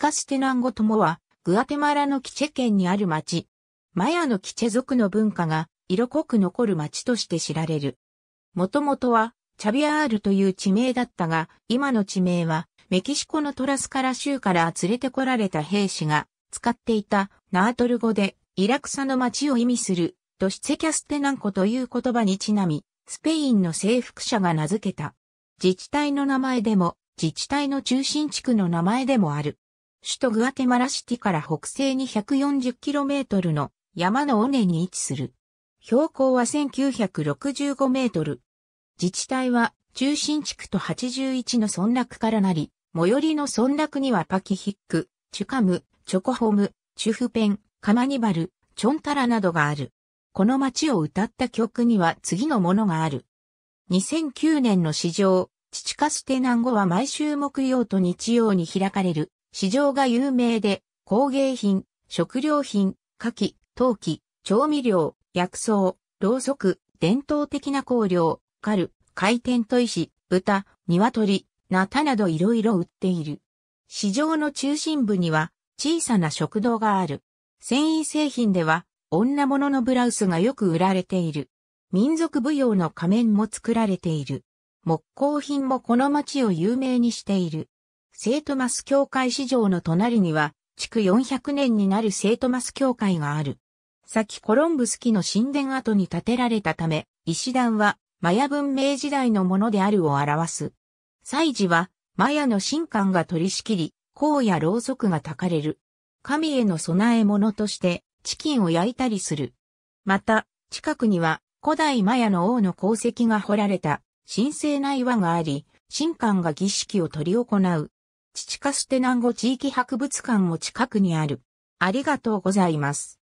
カステナンゴともは、グアテマラのキチェ県にある町。マヤのキチェ族の文化が色濃く残る町として知られる。もともとは、チャビアールという地名だったが、今の地名は、メキシコのトラスカラ州から連れてこられた兵士が、使っていたナートル語で、イラクサの町を意味する、ドシツキャステナンコという言葉にちなみ、スペインの征服者が名付けた。自治体の名前でも、自治体の中心地区の名前でもある。首都グアテマラシティから北西に 140km の山の尾根に位置する。標高は1965メートル。自治体は中心地区と81の村落からなり、最寄りの村落にはパキヒック、チュカム、チョコホム、チュフペン、カマニバル、チョンタラなどがある。この街を歌った曲には次のものがある。2009年の市場、チチカステナンゴは毎週木曜と日曜に開かれる。市場が有名で、工芸品、食料品、火器、陶器、調味料、薬草、ろうそく、伝統的な香料、カル、回転と石、豚、鶏、ナタなどいろいろ売っている。市場の中心部には小さな食堂がある。繊維製品では女物のブラウスがよく売られている。民族舞踊の仮面も作られている。木工品もこの町を有名にしている。聖トマス教会市場の隣には、築400年になる聖トマス教会がある。先コロンブス期の神殿跡に建てられたため、石段はマヤ文明時代のものであるを表す。祭事はマヤの神官が取り仕切り、香やろうそくが焚かれる。神への供え物としてチキンを焼いたりする。また、近くには古代マヤの王の功績が彫られた神聖な岩があり、神官が儀式を執り行う父カステンゴ地域博物館も近くにある。ありがとうございます。